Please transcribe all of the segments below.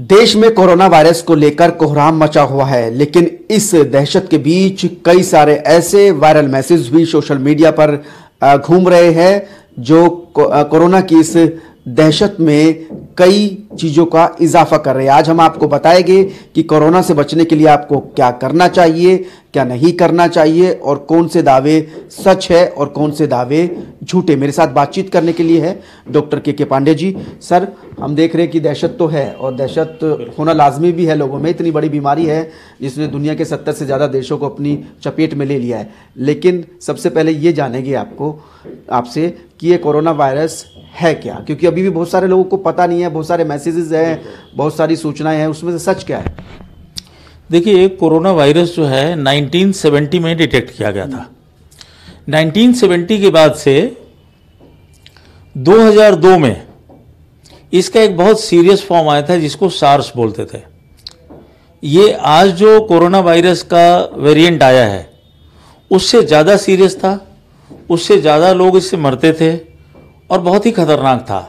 देश में corona virus को लेकर कोहराम मचा हुआ है लेकिन इस दहशत के बीच कई सारे ऐसे वायरल मैसेज भी सोशल मीडिया पर घूम रहे हैं जो कोरोना की इस दहशत में कई चीज़ों का इजाफा कर रहे हैं आज हम आपको बताएंगे कि कोरोना से बचने के लिए आपको क्या करना चाहिए क्या नहीं करना चाहिए और कौन से दावे सच है और कौन से दावे झूठे मेरे साथ बातचीत करने के लिए है डॉक्टर के के पांडे जी सर हम देख रहे हैं कि दहशत तो है और दहशत होना लाजमी भी है लोगों में इतनी बड़ी बीमारी है जिसने दुनिया के सत्तर से ज़्यादा देशों को अपनी चपेट में ले लिया है लेकिन सबसे पहले ये जानेंगे आपको आपसे कि ये कोरोना वायरस है क्या क्योंकि अभी भी बहुत सारे लोगों को पता नहीं है बहुत सारे मैसेज मैसेजेस हैं बहुत सारी सूचनाएं हैं उसमें से सच क्या है देखिए कोरोना वायरस जो है 1970 में डिटेक्ट किया गया था 1970 के बाद से 2002 में इसका एक बहुत सीरियस फॉर्म आया था जिसको सार्स बोलते थे ये आज जो कोरोना वायरस का वेरिएंट आया है उससे ज़्यादा सीरियस था उससे ज़्यादा लोग इससे मरते थे और बहुत ही खतरनाक था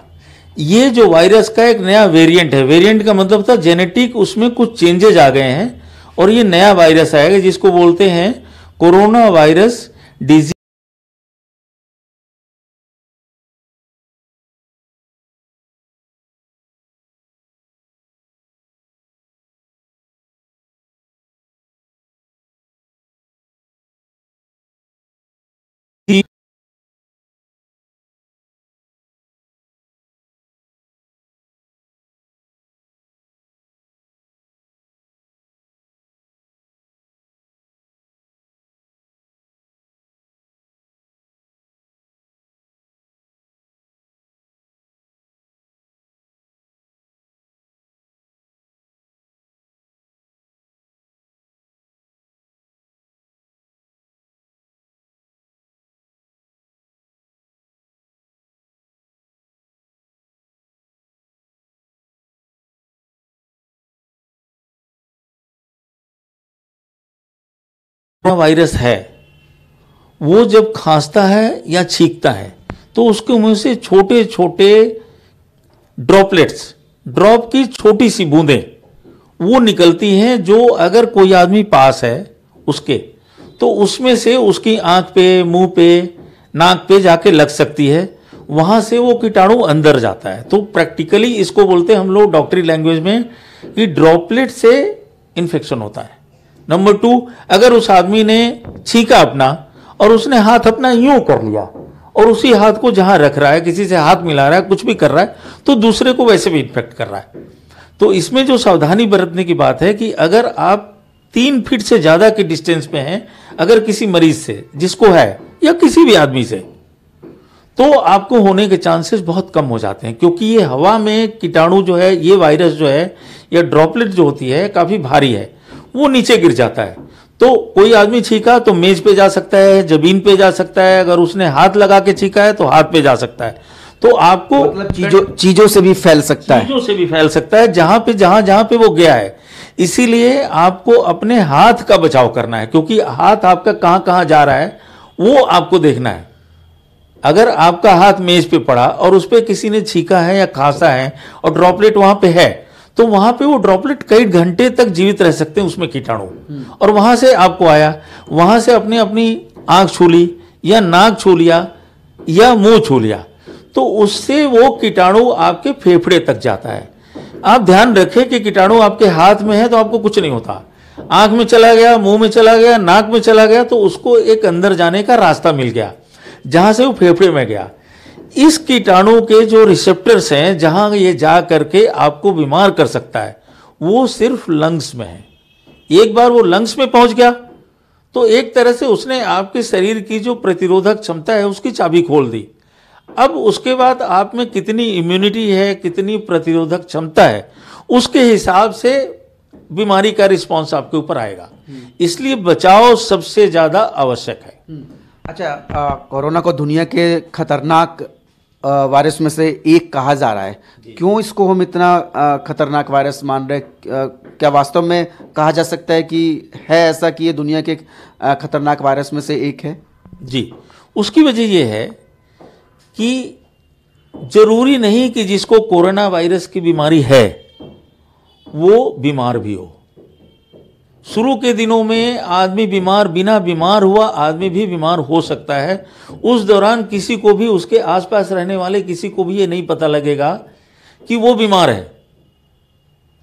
ये जो वायरस का एक नया वेरिएंट है वेरिएंट का मतलब था जेनेटिक उसमें कुछ चेंजेज आ गए हैं और ये नया वायरस आएगा जिसको बोलते हैं कोरोना वायरस डिजीज वायरस है वो जब खांसता है या छींकता है तो उसके मुंह से छोटे छोटे ड्रॉपलेट्स ड्रॉप की छोटी सी बूंदें वो निकलती हैं जो अगर कोई आदमी पास है उसके तो उसमें से उसकी आंख पे मुंह पे नाक पे जाके लग सकती है वहां से वो कीटाणु अंदर जाता है तो प्रैक्टिकली इसको बोलते हैं हम लोग डॉक्टरी लैंग्वेज में कि ड्रॉपलेट से इन्फेक्शन होता है नंबर टू अगर उस आदमी ने छीका अपना और उसने हाथ अपना यूं कर लिया और उसी हाथ को जहां रख रहा है किसी से हाथ मिला रहा है कुछ भी कर रहा है तो दूसरे को वैसे भी इन्फेक्ट कर रहा है तो इसमें जो सावधानी बरतने की बात है कि अगर आप तीन फीट से ज्यादा के डिस्टेंस पे हैं अगर किसी मरीज से जिसको है या किसी भी आदमी से तो आपको होने के चांसेस बहुत कम हो जाते हैं क्योंकि ये हवा में कीटाणु जो है ये वायरस जो है या ड्रॉपलेट जो होती है काफी भारी है वो नीचे गिर जाता है तो कोई आदमी छीका तो मेज पे जा सकता है जमीन पे जा सकता है अगर उसने हाथ लगा के छीका है तो हाथ पे जा सकता है तो आपको मतलब चीजों चीजों से भी फैल सकता है चीजों से भी फैल सकता है जहां पे जहां जहां पे वो गया है इसीलिए आपको अपने हाथ का बचाव करना है क्योंकि हाथ आपका कहां कहां जा रहा है वो आपको देखना है अगर आपका हाथ मेज पे पड़ा और उस पर किसी ने छीका है या खांसा है और ड्रॉपलेट वहां पे है तो वहां पे वो ड्रॉपलेट कई घंटे तक जीवित रह सकते हैं उसमें कीटाणु और वहां से आपको आया वहां से अपने अपनी आंख छू ली या नाक छू लिया या मुंह छू लिया तो उससे वो कीटाणु आपके फेफड़े तक जाता है आप ध्यान रखें कि कीटाणु आपके हाथ में है तो आपको कुछ नहीं होता आंख में चला गया मुंह में चला गया नाक में चला गया तो उसको एक अंदर जाने का रास्ता मिल गया जहां से वो फेफड़े में गया इस कीटाणु के जो रिसेप्टर्स हैं जहां ये जा करके आपको बीमार कर सकता है वो सिर्फ लंग्स में है एक बार वो लंग्स में पहुंच गया तो एक तरह से उसने आपके शरीर की जो प्रतिरोधक क्षमता है उसकी चाबी खोल दी अब उसके बाद आप में कितनी इम्यूनिटी है कितनी प्रतिरोधक क्षमता है उसके हिसाब से बीमारी का रिस्पॉन्स आपके ऊपर आएगा इसलिए बचाव सबसे ज़्यादा आवश्यक है हम्म। अच्छा कोरोना को दुनिया के खतरनाक वायरस में से एक कहा जा रहा है क्यों इसको हम इतना खतरनाक वायरस मान रहे हैं क्या वास्तव में कहा जा सकता है कि है ऐसा कि ये दुनिया के खतरनाक वायरस में से एक है जी उसकी वजह यह है कि जरूरी नहीं कि जिसको कोरोना वायरस की बीमारी है वो बीमार भी हो शुरू के दिनों में आदमी बीमार बिना बीमार हुआ आदमी भी बीमार हो सकता है उस दौरान किसी को भी उसके आसपास रहने वाले किसी को भी ये नहीं पता लगेगा कि वो बीमार है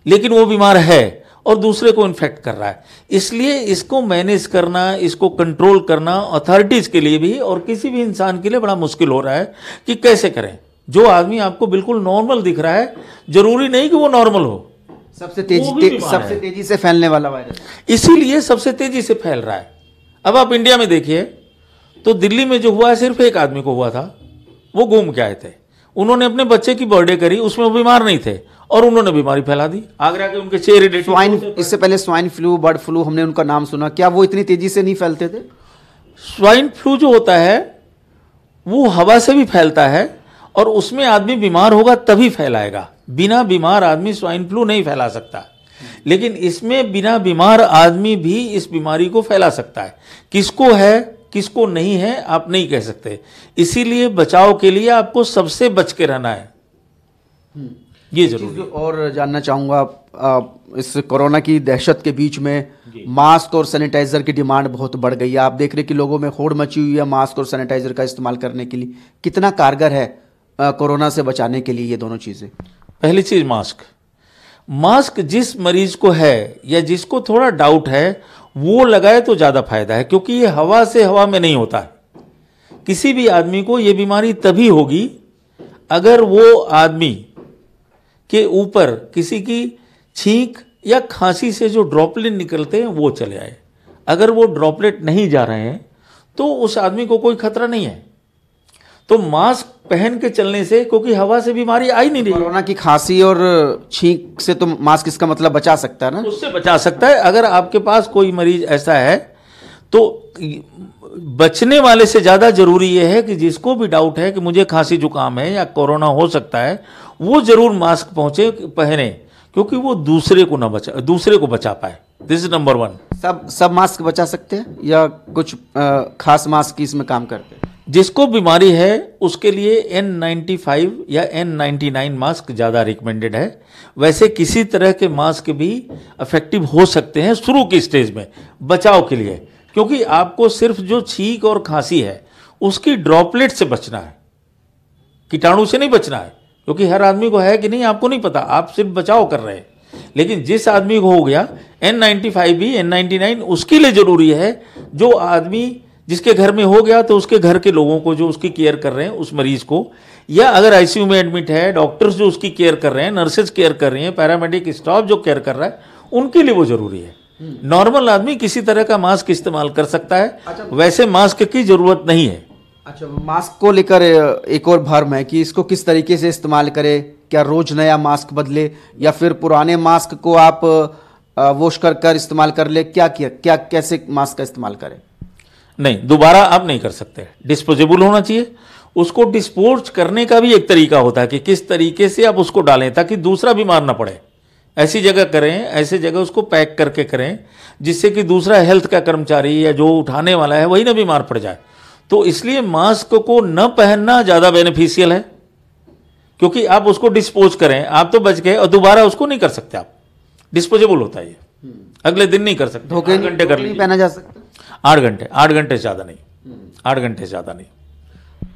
लेकिन वो बीमार है और दूसरे को इन्फेक्ट कर रहा है इसलिए इसको मैनेज करना इसको कंट्रोल करना अथॉरिटीज़ के लिए भी और किसी भी इंसान के लिए बड़ा मुश्किल हो रहा है कि कैसे करें जो आदमी आपको बिल्कुल नॉर्मल दिख रहा है ज़रूरी नहीं कि वो नॉर्मल हो सबसे तेजी ते, सबसे तेजी से फैलने वाला वायरस इसीलिए सबसे तेजी से फैल रहा है अब आप इंडिया में देखिए तो दिल्ली में जो हुआ है सिर्फ एक आदमी को हुआ था वो घूम के आए थे उन्होंने अपने बच्चे की बर्थडे करी उसमें वो बीमार नहीं थे और उन्होंने बीमारी फैला दी आगरा के उनके चेहरे स्वाइन इससे पहले स्वाइन फ्लू बर्ड फ्लू हमने उनका नाम सुना क्या वो इतनी तेजी से नहीं फैलते थे स्वाइन फ्लू जो होता है वो हवा से भी फैलता है और उसमें आदमी बीमार होगा तभी फैलाएगा बिना बीमार आदमी स्वाइन फ्लू नहीं फैला सकता लेकिन इसमें बिना बीमार आदमी भी इस बीमारी को फैला सकता है किसको है किसको नहीं है आप नहीं कह सकते इसीलिए बचाव के लिए आपको सबसे बच के रहना है हम्म। ये जरूर और जानना चाहूंगा आप इस कोरोना की दहशत के बीच में मास्क और सैनिटाइजर की डिमांड बहुत बढ़ गई है आप देख रहे कि लोगों में होड़ मची हुई है मास्क और सैनिटाइजर का इस्तेमाल करने के लिए कितना कारगर है कोरोना से बचाने के लिए ये दोनों चीज़ें पहली चीज़ मास्क मास्क जिस मरीज को है या जिसको थोड़ा डाउट है वो लगाए तो ज़्यादा फायदा है क्योंकि ये हवा से हवा में नहीं होता है किसी भी आदमी को ये बीमारी तभी होगी अगर वो आदमी के ऊपर किसी की छींक या खांसी से जो ड्रॉपलेट निकलते हैं वो चले आए अगर वो ड्रॉपलेट नहीं जा रहे हैं तो उस आदमी को कोई खतरा नहीं है तो मास्क पहन के चलने से क्योंकि हवा से बीमारी आई नहीं रही कोरोना की खांसी और छींक से तो मास्क इसका मतलब बचा सकता है ना उससे बचा सकता है अगर आपके पास कोई मरीज ऐसा है तो बचने वाले से ज़्यादा जरूरी यह है कि जिसको भी डाउट है कि मुझे खांसी जुकाम है या कोरोना हो सकता है वो ज़रूर मास्क पहुँचे पहने क्योंकि वो दूसरे को ना बचा दूसरे को बचा पाए दिस इज नंबर वन सब सब मास्क बचा सकते हैं या कुछ आ, खास मास्क इसमें काम करते हैं जिसको बीमारी है उसके लिए N95 या N99 मास्क ज़्यादा रिकमेंडेड है वैसे किसी तरह के मास्क भी इफेक्टिव हो सकते हैं शुरू की स्टेज में बचाव के लिए क्योंकि आपको सिर्फ जो छींक और खांसी है उसकी ड्रॉपलेट से बचना है कीटाणु से नहीं बचना है क्योंकि हर आदमी को है कि नहीं आपको नहीं पता आप सिर्फ बचाव कर रहे हैं लेकिन जिस आदमी को हो गया एन नाइन्टी फाइव भी एन नाइन्टी नाइन उसके लिए ज़रूरी है जो आदमी जिसके घर में हो गया तो उसके घर के लोगों को जो उसकी केयर कर रहे हैं उस मरीज को या अगर आईसीयू में एडमिट है डॉक्टर्स जो उसकी केयर कर रहे हैं नर्सेज केयर कर रही हैं पैरामेडिक स्टाफ जो केयर कर रहा है उनके लिए वो जरूरी है नॉर्मल हम्म। आदमी किसी तरह का मास्क इस्तेमाल कर सकता है अच्छा, वैसे मास्क की जरूरत नहीं है अच्छा मास्क को लेकर एक और भर्म है कि इसको किस तरीके से इस्तेमाल करें क्या रोज नया मास्क बदले या फिर पुराने मास्क को आप वॉश कर कर इस्तेमाल कर ले क्या किया क्या कैसे मास्क का इस्तेमाल करें नहीं दोबारा आप नहीं कर सकते डिस्पोजेबल होना चाहिए उसको डिस्पोज करने का भी एक तरीका होता है कि किस तरीके से आप उसको डालें ताकि दूसरा बीमार ना पड़े ऐसी जगह करें ऐसे जगह उसको पैक करके करें जिससे कि दूसरा हेल्थ का कर्मचारी या जो उठाने वाला है वही ना बीमार पड़ जाए तो इसलिए मास्क को न पहनना ज़्यादा बेनिफिशियल है क्योंकि आप उसको डिस्पोज करें आप तो बच गए और दोबारा उसको नहीं कर सकते आप डिस्पोजेबल होता है ये हम्म। अगले दिन नहीं कर सकते घंटे कर नहीं पहना जा सकता आठ घंटे आठ घंटे ज़्यादा नहीं आठ घंटे ज़्यादा नहीं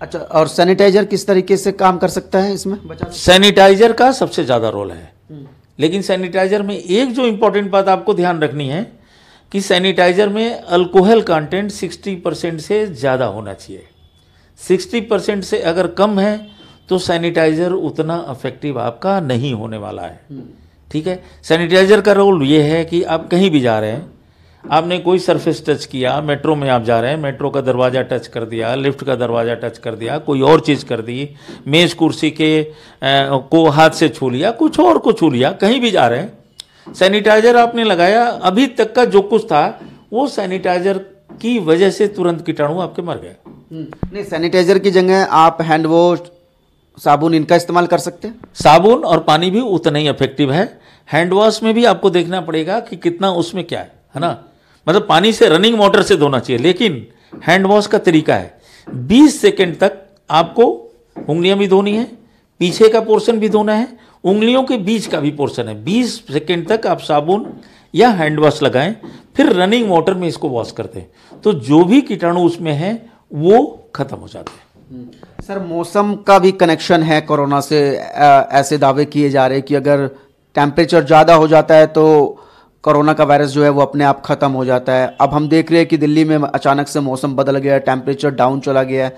अच्छा और सैनिटाइजर किस तरीके से काम कर सकता है इसमें सैनिटाइजर का सबसे ज़्यादा रोल है लेकिन सैनिटाइजर में एक जो इम्पोर्टेंट बात आपको ध्यान रखनी है कि सैनिटाइजर में अल्कोहल कंटेंट 60 परसेंट से ज़्यादा होना चाहिए 60 परसेंट से अगर कम है तो सैनिटाइजर उतना अफेक्टिव आपका नहीं होने वाला है हम्म। ठीक है सैनिटाइजर का रोल ये है कि आप कहीं भी जा रहे हैं आपने कोई सरफेस टच किया मेट्रो में आप जा रहे हैं मेट्रो का दरवाज़ा टच कर दिया लिफ्ट का दरवाज़ा टच कर दिया कोई और चीज़ कर दी मेज़ कुर्सी के आ, को हाथ से छू लिया कुछ और को छू लिया कहीं भी जा रहे हैं सैनिटाइज़र आपने लगाया अभी तक का जो कुछ था वो सैनिटाइज़र की वजह से तुरंत कीटाणु आपके मर गए हम्म, नहीं सैनिटाइज़र की जगह आप हैंड वॉश साबुन इनका इस्तेमाल कर सकते हैं साबुन और पानी भी उतना ही इफेक्टिव है हैंड वॉश में भी आपको देखना पड़ेगा कि कितना उसमें क्या है है ना मतलब पानी से रनिंग मोटर से धोना चाहिए लेकिन हैंड वॉश का तरीका है 20 सेकेंड तक आपको उंगलियां भी धोनी है पीछे का पोर्शन भी धोना है उंगलियों के बीच का भी पोर्शन है 20 सेकेंड तक आप साबुन या हैंड वॉश लगाएं फिर रनिंग वाटर में इसको वॉश करते हैं तो जो भी कीटाणु उसमें है वो खत्म हो जाते हैं हम्म। सर मौसम का भी कनेक्शन है कोरोना से आ, ऐसे दावे किए जा रहे हैं कि अगर टेम्परेचर ज़्यादा हो जाता है तो कोरोना का वायरस जो है वो अपने आप ख़त्म हो जाता है अब हम देख रहे हैं कि दिल्ली में अचानक से मौसम बदल गया टेम्परेचर डाउन चला गया है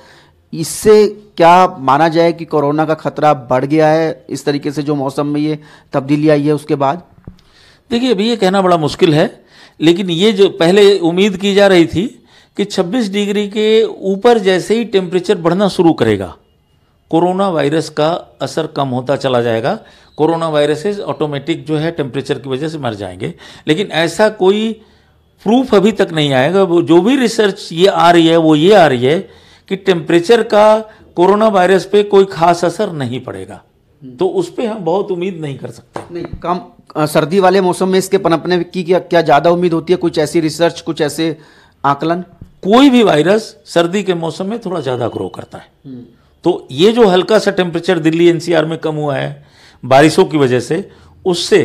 इससे क्या माना जाए कि कोरोना का खतरा बढ़ गया है इस तरीके से जो मौसम में ये तब्दीली आई है उसके बाद देखिए अभी ये कहना बड़ा मुश्किल है लेकिन ये जो पहले उम्मीद की जा रही थी कि 26 डिग्री के ऊपर जैसे ही टेम्परेचर बढ़ना शुरू करेगा कोरोना वायरस का असर कम होता चला जाएगा कोरोना वायरसेस ऑटोमेटिक जो है टेम्परेचर की वजह से मर जाएंगे लेकिन ऐसा कोई प्रूफ अभी तक नहीं आएगा वो जो भी रिसर्च ये आ रही है वो ये आ रही है कि टेम्परेचर का कोरोना वायरस पे कोई खास असर नहीं पड़ेगा हम्म। तो उस पर हम बहुत उम्मीद नहीं कर सकते नहीं कम सर्दी वाले मौसम में इसके पनपने की क्या क्या ज़्यादा उम्मीद होती है कुछ ऐसी रिसर्च कुछ ऐसे आकलन कोई भी वायरस सर्दी के मौसम में थोड़ा ज़्यादा ग्रो करता है हम्म। तो ये जो हल्का सा टेम्परेचर दिल्ली एनसीआर में कम हुआ है बारिशों की वजह से उससे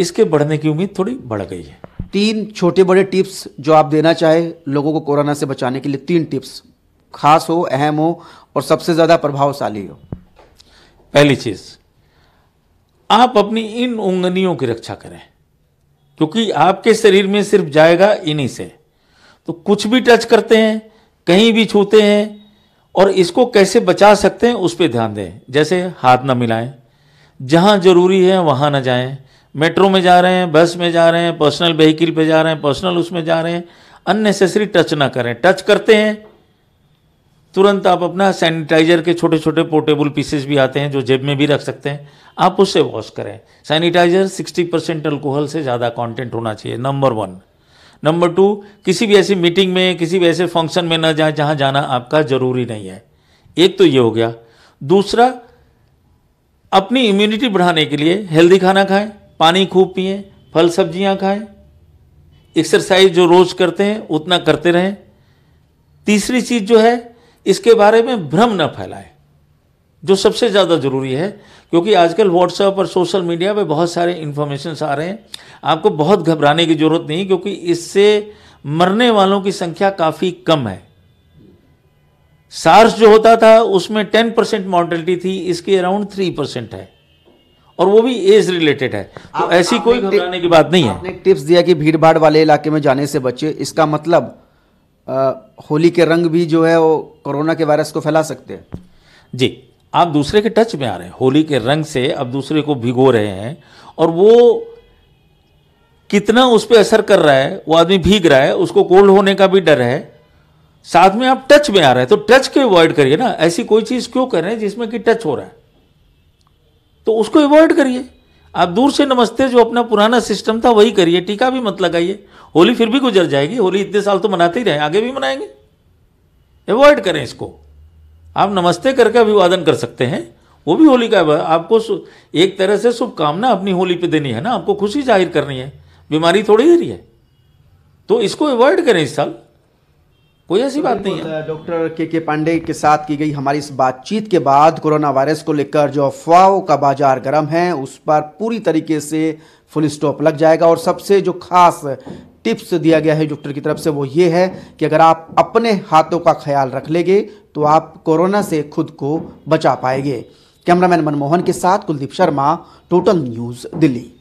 इसके बढ़ने की उम्मीद थोड़ी बढ़ गई है तीन छोटे बड़े टिप्स जो आप देना चाहे लोगों को कोरोना से बचाने के लिए तीन टिप्स खास हो अहम हो और सबसे ज़्यादा प्रभावशाली हो पहली चीज़ आप अपनी इन उंगलियों की रक्षा करें क्योंकि आपके शरीर में सिर्फ जाएगा इन्हीं से तो कुछ भी टच करते हैं कहीं भी छूते हैं और इसको कैसे बचा सकते हैं उस पर ध्यान दें जैसे हाथ ना मिलाएं जहां ज़रूरी है वहां ना जाएं मेट्रो में जा रहे हैं बस में जा रहे हैं पर्सनल व्हीकिल पे जा रहे हैं पर्सनल उसमें जा रहे हैं अननेसेसरी टच ना करें टच करते हैं तुरंत आप अपना सैनिटाइजर के छोटे छोटे पोर्टेबल पीसेस भी आते हैं जो जेब में भी रख सकते हैं आप उससे वॉश करें सैनिटाइजर 60 परसेंट अल्कोहल से ज़्यादा कंटेंट होना चाहिए नंबर वन नंबर टू किसी भी ऐसी मीटिंग में किसी भी ऐसे फंक्शन में ना जाए जहां जाना आपका ज़रूरी नहीं है एक तो ये हो गया दूसरा अपनी इम्यूनिटी बढ़ाने के लिए हेल्दी खाना खाएं पानी खूब पिए फल सब्जियां खाएं एक्सरसाइज जो रोज़ करते हैं उतना करते रहें तीसरी चीज़ जो है इसके बारे में भ्रम न फैलाएं जो सबसे ज़्यादा ज़रूरी है क्योंकि आजकल व्हाट्सएप और सोशल मीडिया पे बहुत सारे इन्फॉर्मेशन आ रहे हैं आपको बहुत घबराने की ज़रूरत नहीं क्योंकि इससे मरने वालों की संख्या काफ़ी कम है सार्स जो होता था उसमें टेन परसेंट मॉर्टलिटी थी इसके अराउंड थ्री परसेंट है और वो भी एज रिलेटेड है तो ऐसी कोई घबराने की बात नहीं है टिप्स दिया कि भीड़ भाड़ वाले इलाके में जाने से बचे इसका मतलब आ, होली के रंग भी जो है वो कोरोना के वायरस को फैला सकते हैं जी आप दूसरे के टच में आ रहे हैं होली के रंग से आप दूसरे को भिगो रहे हैं और वो कितना उस पर असर कर रहा है वो आदमी भीग रहा है उसको कोल्ड होने का भी डर है साथ में आप टच में आ रहे हैं तो टच को अवॉइड करिए ना ऐसी कोई चीज़ क्यों कर रहे हैं जिसमें कि टच हो रहा है तो उसको अवॉइड करिए आप दूर से नमस्ते जो अपना पुराना सिस्टम था वही करिए टीका भी मत लगाइए होली फिर भी गुजर जाएगी होली इतने साल तो मनाते ही रहे आगे भी मनाएंगे अवॉइड करें इसको आप नमस्ते करके अभिवादन कर सकते हैं वो भी होली का आपको एक तरह से शुभकामना अपनी होली पे देनी है ना आपको खुशी जाहिर करनी है बीमारी थोड़ी ही रही है तो इसको अवॉइड करें इस साल कोई ऐसी बात नहीं है डॉक्टर के के पांडे के साथ की गई हमारी इस बातचीत के बाद कोरोना वायरस को लेकर जो अफवाहों का बाजार गर्म है उस पर पूरी तरीके से फुल स्टॉप लग जाएगा और सबसे जो खास टिप्स दिया गया है डॉक्टर की तरफ से वो ये है कि अगर आप अपने हाथों का ख्याल रख लेंगे तो आप कोरोना से खुद को बचा पाएंगे कैमरामैन मनमोहन के साथ कुलदीप शर्मा टोटल न्यूज़ दिल्ली